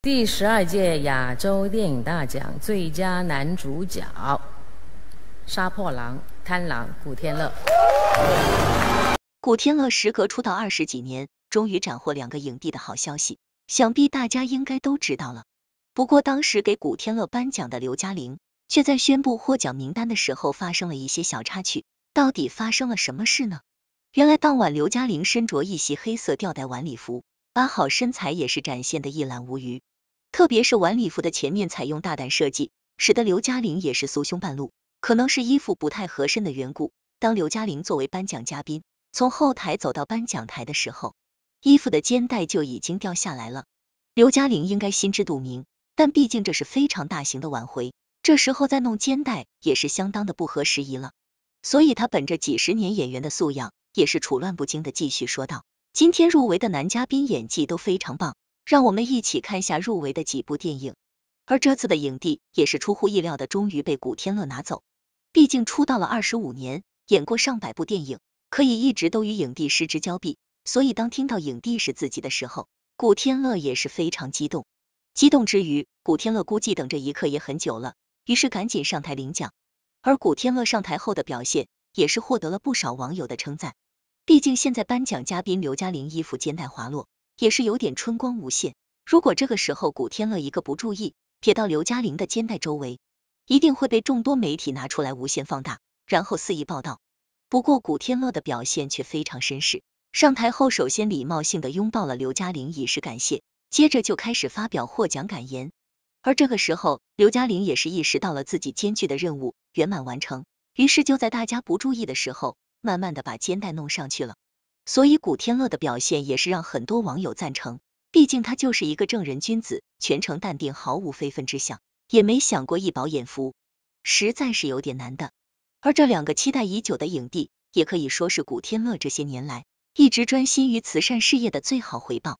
第十二届亚洲电影大奖最佳男主角，《杀破狼》《贪狼》古天乐。古天乐时隔出道二十几年，终于斩获两个影帝的好消息，想必大家应该都知道了。不过当时给古天乐颁奖的刘嘉玲，却在宣布获奖名单的时候发生了一些小插曲。到底发生了什么事呢？原来当晚刘嘉玲身着一袭黑色吊带晚礼服。好身材也是展现的一览无余，特别是晚礼服的前面采用大胆设计，使得刘嘉玲也是酥胸半露。可能是衣服不太合身的缘故，当刘嘉玲作为颁奖嘉宾从后台走到颁奖台的时候，衣服的肩带就已经掉下来了。刘嘉玲应该心知肚明，但毕竟这是非常大型的晚会，这时候再弄肩带也是相当的不合时宜了。所以她本着几十年演员的素养，也是处乱不惊的继续说道。今天入围的男嘉宾演技都非常棒，让我们一起看下入围的几部电影。而这次的影帝也是出乎意料的，终于被古天乐拿走。毕竟出道了二十五年，演过上百部电影，可以一直都与影帝失之交臂。所以当听到影帝是自己的时候，古天乐也是非常激动。激动之余，古天乐估计等这一刻也很久了，于是赶紧上台领奖。而古天乐上台后的表现，也是获得了不少网友的称赞。毕竟现在颁奖嘉宾刘嘉玲衣服肩带滑落，也是有点春光无限。如果这个时候古天乐一个不注意，撇到刘嘉玲的肩带周围，一定会被众多媒体拿出来无限放大，然后肆意报道。不过古天乐的表现却非常绅士，上台后首先礼貌性的拥抱了刘嘉玲以示感谢，接着就开始发表获奖感言。而这个时候刘嘉玲也是意识到了自己艰巨的任务圆满完成，于是就在大家不注意的时候。慢慢的把肩带弄上去了，所以古天乐的表现也是让很多网友赞成。毕竟他就是一个正人君子，全程淡定，毫无非分之想，也没想过一饱眼福，实在是有点难的。而这两个期待已久的影帝，也可以说是古天乐这些年来一直专心于慈善事业的最好回报。